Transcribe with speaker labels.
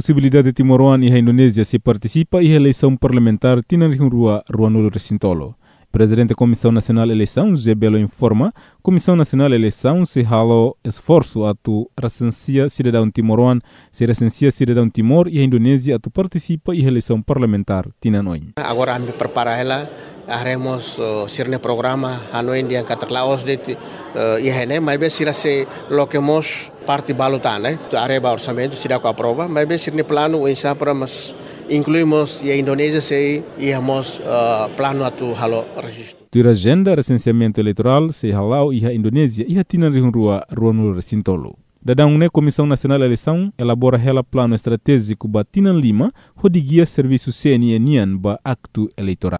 Speaker 1: possibilidade Timor-Leste e a Indonésia se participa em eleição parlamentar Tinanirua Ruanulo Recintolo. Presidente da Comissão Nacional Eleição, José Belo informa, Comissão Nacional Eleição se ralou esforço a tu recensia cidadão timoruan, se recensia cidadão timor e a Indonésia a tu participa em eleição parlamentar tinanoi.
Speaker 2: Agora me prepara ela haremos uh, eh, sirne programa ano di angkat laos de uh, eh, ihene mai be sira se lo que mos parte balotane eh, to areba orçamento sira com a prova mai be sirne plano para mas incluímos e a Indonésia se íamos uh, plano atu halo registro
Speaker 1: Tira agenda recenseamento eleitoral se halau e a Indonésia e a tina rua ruanul recintolo Dadang ne Comissão Nacional de Eleição elabora rela plano estratégico ba Tinan Lima, rodigia serviço CNN Nian ba acto eleitoral.